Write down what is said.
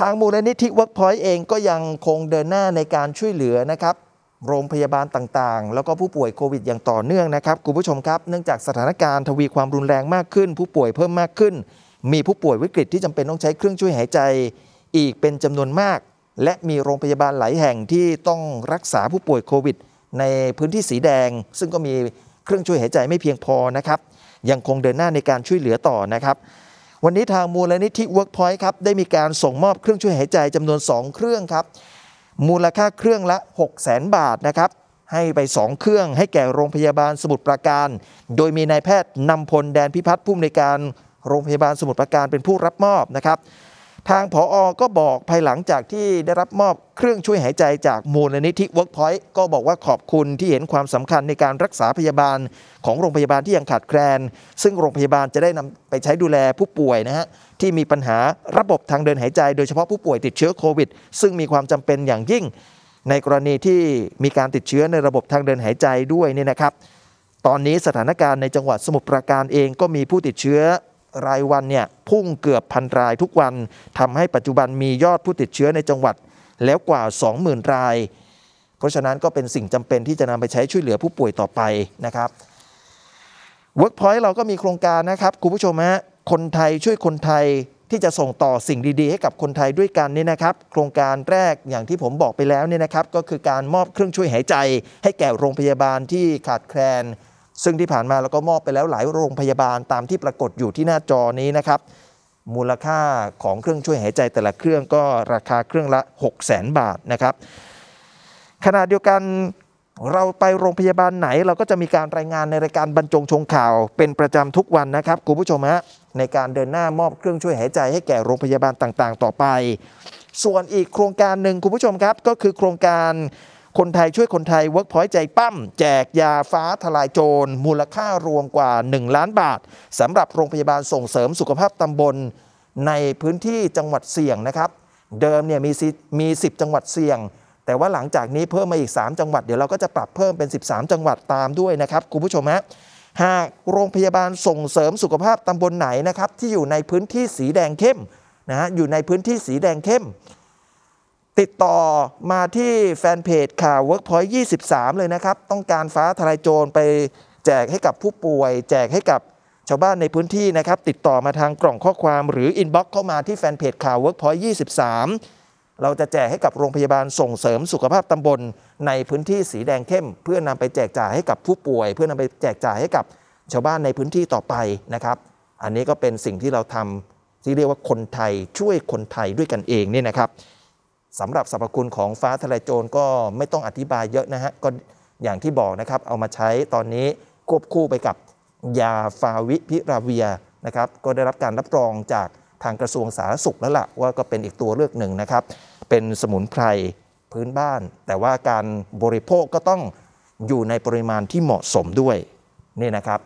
ทางมูลนิธิว์กพอยต์เองก็ยังคงเดินหน้าในการช่วยเหลือนะครับ โรงพยาบาลต่างๆ แล้วก็ผู้ป่วยโควิดอย่างต่อเนื่องนะครับคุณผู้ชมครับเนื่องจากสถานการณ์ทวีความรุนแรงมากขึ้นผู้ป่วยเพิ่มมากขึ้น มีผู้ป่วยวิกฤตที่จำเป็นต้องใช้เครื่องช่วยหายใจ อีกเป็นจำนวนมาก และมีโรงพยาบาลหลายแห่งที่ต้องรักษาผู้ป่วยโควิดในพื้นที่สีแดง ซึ่งก็มีเครื่องช่วยหายใจไม่เพียงพอนะครับยังคงเดินหน้าในการช่วยเหลือต่อนะครับวันนี้ทางมูลนิธิ Workpoint ครับได้มีการส่งมอบเครื่องช่วยหายใจจำนวน 2 เครื่องครับ มูลค่าเครื่องละ6 0แสนบาทนะครับให้ไป 2 เครื่องให้แก่โรงพยาบาลสมุทรปราการ โดยมีนายแพทย์นำพลแดนพิพัฒน์ผู้อำนวยการโรงพยาบาลสมุทรปราการเป็นผู้รับมอบนะครับทางผออก็บอกภายหลังจากที่ได้รับมอบเครื่องช่วยหายใจจากมูลนิธิ Workpoint ก็บอกว่าขอบคุณที่เห็นความสำคัญในการรักษาพยาบาล ของโรงพยาบาลที่ยังขาดแคลนซึ่งโรงพยาบาลจะได้นำไปใช้ดูแลผู้ป่วยนะฮะที่มีปัญหาระบบทางเดินหายใจโดยเฉพาะผู้ป่วยติดเชื้อโควิด ซึ่งมีความจำเป็นอย่างยิ่ง ในกรณีที่มีการติดเชื้อในระบบทางเดินหายใจด้วยนี่นะครับ ตอนนี้สถานการณ์ในจังหวัดสมุทรปราการเองก็มีผู้ติดเชื้อรายวันเนี่ยพุ่งเกือบพันรายทุกวันทำให้ปัจจุบันมียอดผู้ติดเชื้อในจังหวัดแล้วกว่า 20,000 ราย เพราะฉะนั้นก็เป็นสิ่งจำเป็นที่จะนำไปใช้ช่วยเหลือผู้ป่วยต่อไปนะครับเวิร์กพอยต์เราก็มีโครงการนะครับ คุณผู้ชมฮะคนไทยช่วยคนไทยที่จะส่งต่อสิ่งดีๆ ให้กับคนไทยด้วยกันนี่นะครับ โครงการแรกอย่างที่ผมบอกไปแล้วเนี่ยนะครับก็คือการมอบเครื่องช่วยหายใจ ให้แก่โรงพยาบาลที่ขาดแคลนซึ่งที่ผ่านมาเราก็มอบไปแล้วหลายโรงพยาบาลตามที่ปรากฏอยู่ที่หน้าจอนี้นะครับ มูลค่าของเครื่องช่วยหายใจแต่ละเครื่องก็ราคาเครื่องละ 6 0แสนบาทนะครับขณะเดียวกันเราไปโรงพยาบาลไหน เราก็จะมีการรายงานในรายการบรรจงชงข่าว เป็นประจำทุกวันนะครับคุณผู้ชมฮะในการเดินหน้ามอบเครื่องช่วยหายใจให้แก่โรงพยาบาลต่างๆต่อไป ส่วนอีกโครงการหนึ่งคุณผู้ชมครับก็คือโครงการคนไทยช่วยคนไทยเวิร์กพอยต์ใจปั้มแจกยาฟ้าทลายโจร มูลค่ารวมกว่า 1 ล้านบาทสำหรับโรงพยาบาลส่งเสริมสุขภาพตำบลในพื้นที่จังหวัดเสี่ยงนะครับเดิมเนี่ยมีมี 10 จังหวัดเสี่ยง แต่ว่าหลังจากนี้เพิ่มมาอีก 3 จังหวัดเดี๋ยวเราก็จะปรับเพิ่มเป็น 13 จังหวัดตามด้วยนะครับ คุณผู้ชมฮะหากโรงพยาบาลส่งเสริมสุขภาพตำบลไหนนะครับที่อยู่ในพื้นที่สีแดงเข้มนะฮะอยู่ในพื้นที่สีแดงเข้มติดต่อมาที่แฟนเพจข่าว Workpoint 23 เลยนะครับต้องการฟ้าทลายโจรไป แจกให้กับผู้ป่วย แจกให้กับชาวบ้านในพื้นที่นะครับ ติดต่อมาทางกล่องข้อความหรืออินบ็อกซ์เข้ามาที่แฟนเพจข่าว Workpoint 23 เราจะแจกให้กับโรงพยาบาลส่งเสริมสุขภาพตำบลในพื้นที่สีแดงเข้ม เพื่อนำไปแจกจ่ายให้กับผู้ป่วย เพื่อนำไปแจกจ่ายให้กับชาวบ้านในพื้นที่ต่อไปนะครับ อันนี้ก็เป็นสิ่งที่เราทำที่เรียกว่าคนไทยช่วยคนไทยด้วยกันเองเนี่ยนะครับสำหรับสรรพคุณของฟ้าทะลายโจรก็ไม่ต้องอธิบายเยอะนะฮะ ก็อย่างที่บอกนะครับ เอามาใช้ตอนนี้ควบคู่ไปกับยาฟาวิพิราเวียนะครับ ก็ได้รับการรับรองจากทางกระทรวงสาธารณสุขแล้วละ่ะว่าก็เป็นอีกตัวเลือกหนึ่งนะครับ เป็นสมุนไพรพื้นบ้านแต่ว่าการบริโภคก็ต้องอยู่ในปริมาณที่เหมาะสมด้วยนี่นะครับ